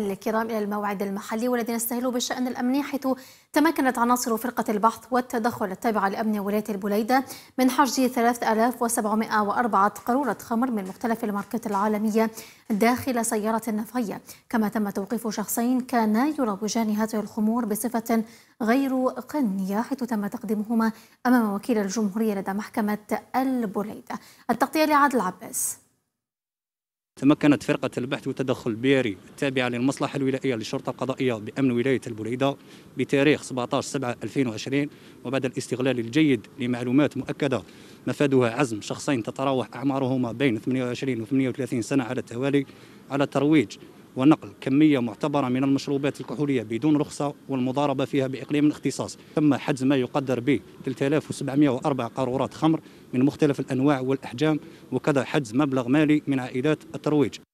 الكرام إلى الموعد المحلي والذي نستهله بالشأن الأمني حيث تمكنت عناصر فرقة البحث والتدخل التابعة لأمن ولاية البليدة من حجز 3704 قارورة خمر من مختلف الماركات العالمية داخل سيارة نفعية كما تم توقيف شخصين كانا يروجان هذه الخمور بصفة غير قنية حيث تم تقديمهما أمام وكيل الجمهورية لدى محكمة البليدة التغطية لعادل عباس تمكنت فرقة البحث والتدخل البيئي التابعة للمصلحة الولائية للشرطة القضائية بأمن ولاية البليدة بتاريخ 17/7/2020 وبعد الاستغلال الجيد لمعلومات مؤكدة مفادها عزم شخصين تتراوح أعمارهما بين 28 و 38 سنة على التوالي على ترويج ونقل كمية معتبرة من المشروبات الكحولية بدون رخصة والمضاربة فيها بإقليم الاختصاص تم حجز ما يقدر ب 3704 قارورات خمر من مختلف الأنواع والأحجام وكذا حجز مبلغ مالي من عائدات الترويج